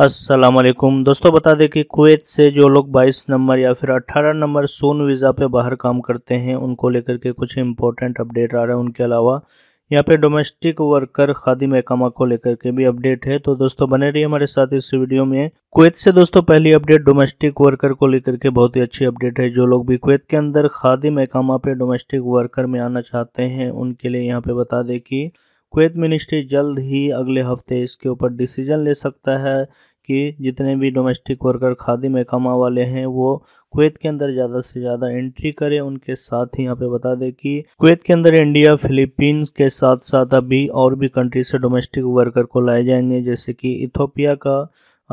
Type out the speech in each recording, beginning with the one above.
वालेकुम दोस्तों बता दें कि कुवैत से जो लोग 22 नंबर या फिर 18 नंबर सोन वीज़ा पे बाहर काम करते हैं उनको लेकर के कुछ इंपॉर्टेंट अपडेट आ रहा है उनके अलावा यहाँ पे डोमेस्टिक वर्कर खादी महकमा को लेकर के भी अपडेट है तो दोस्तों बने रहिए हमारे साथ इस वीडियो में कुवैत से दोस्तों पहली अपडेट डोमेस्टिक वर्कर को लेकर के बहुत ही अच्छी अपडेट है जो लोग भी कुवैत के अंदर खादी महकमा पे डोमेस्टिक वर्कर में आना चाहते हैं उनके लिए यहाँ पे बता दें कि कुवैत मिनिस्ट्री जल्द ही अगले हफ्ते इसके ऊपर डिसीजन ले सकता है कि जितने भी डोमेस्टिक वर्कर खादी में कमा वाले हैं वो कुवैत के अंदर ज़्यादा से ज़्यादा एंट्री करें उनके साथ ही यहाँ पे बता दें कि कुवैत के अंदर इंडिया फिलीपींस के साथ साथ अभी और भी कंट्री से डोमेस्टिक वर्कर को लाए जाएंगे जैसे कि इथोपिया का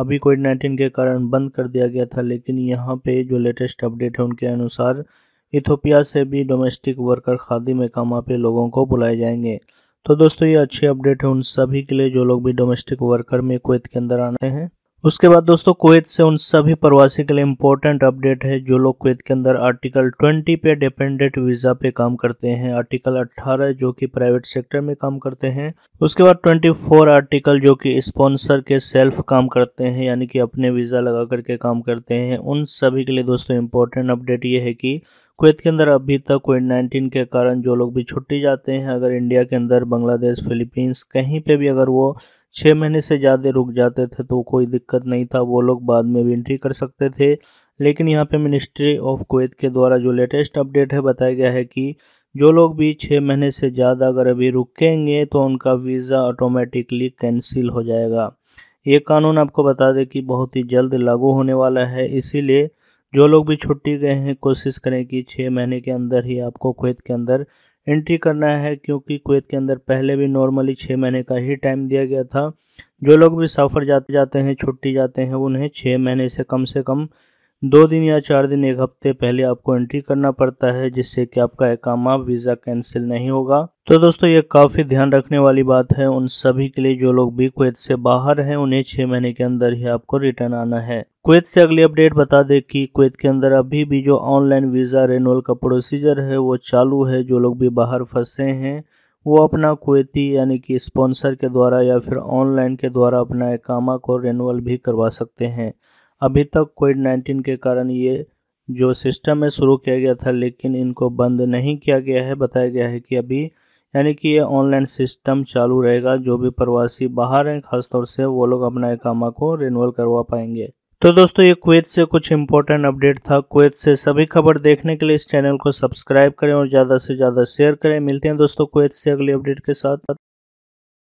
अभी कोविड नाइन्टीन के कारण बंद कर दिया गया था लेकिन यहाँ पे जो लेटेस्ट अपडेट है उनके अनुसार इथोपिया से भी डोमेस्टिक वर्कर खादी में कमा पे लोगों को बुलाए जाएंगे तो दोस्तों ये अच्छी अपडेट है उन सभी के लिए जो लोग भी डोमेस्टिक वर्कर में कुवैत के अंदर आने हैं उसके बाद दोस्तों कुवैत से उन सभी प्रवासी के लिए इम्पोर्टेंट अपडेट है जो लोग कुवैत के अंदर आर्टिकल 20 पे डिपेंडेंट वीज़ा पे काम करते हैं आर्टिकल 18 जो कि प्राइवेट सेक्टर में काम करते हैं उसके बाद 24 आर्टिकल जो कि स्पॉन्सर के सेल्फ काम करते हैं यानी कि अपने वीज़ा लगा करके काम करते हैं उन सभी के लिए दोस्तों इम्पोर्टेंट अपडेट ये है कि कुवैत के अंदर अभी तक कोविड नाइन्टीन के कारण जो लोग भी छुट्टी जाते हैं अगर इंडिया के अंदर बांग्लादेश फिलीपींस कहीं पे भी अगर वो छः महीने से ज़्यादा रुक जाते थे तो कोई दिक्कत नहीं था वो लोग बाद में भी एंट्री कर सकते थे लेकिन यहाँ पे मिनिस्ट्री ऑफ कुवैत के द्वारा जो लेटेस्ट अपडेट है बताया गया है कि जो लोग भी छः महीने से ज़्यादा अगर अभी रुकेंगे तो उनका वीज़ा ऑटोमेटिकली कैंसिल हो जाएगा ये कानून आपको बता दें कि बहुत ही जल्द लागू होने वाला है इसीलिए जो लोग भी छुट्टी गए हैं कोशिश करें कि छः महीने के अंदर ही आपको कुवैत के अंदर एंट्री करना है क्योंकि कुवैत के अंदर पहले भी नॉर्मली छः महीने का ही टाइम दिया गया था जो लोग भी सफ़र जाते जाते हैं छुट्टी जाते हैं उन्हें छः महीने से कम से कम दो दिन या चार दिन एक हफ्ते पहले आपको एंट्री करना पड़ता है जिससे कि आपका एकामा वीज़ा कैंसिल नहीं होगा तो दोस्तों ये काफ़ी ध्यान रखने वाली बात है उन सभी के लिए जो लोग भी कुवैत से बाहर हैं उन्हें छः महीने के अंदर ही आपको रिटर्न आना है कुवैत से अगली अपडेट बता दें कि कुवैत के अंदर अभी भी जो ऑनलाइन वीज़ा रेनुअल का प्रोसीजर है वो चालू है जो लोग भी बाहर फंसे हैं वो अपना कुवैती यानी कि स्पॉन्सर के द्वारा या फिर ऑनलाइन के द्वारा अपना एकामा को रेनुअल भी करवा सकते हैं अभी तक कोविड नाइन्टीन के कारण ये जो सिस्टम है शुरू किया गया था लेकिन इनको बंद नहीं किया गया है बताया गया है कि अभी यानी कि ये ऑनलाइन सिस्टम चालू रहेगा जो भी प्रवासी बाहर हैं खासतौर से वो लोग अपना एकामा को रिन्यूअल करवा पाएंगे तो दोस्तों ये क्वेत से कुछ इंपॉर्टेंट अपडेट था क्वेत से सभी खबर देखने के लिए इस चैनल को सब्सक्राइब करें और ज़्यादा से ज़्यादा शेयर करें मिलते हैं दोस्तों क्वेत से अगली अपडेट के साथ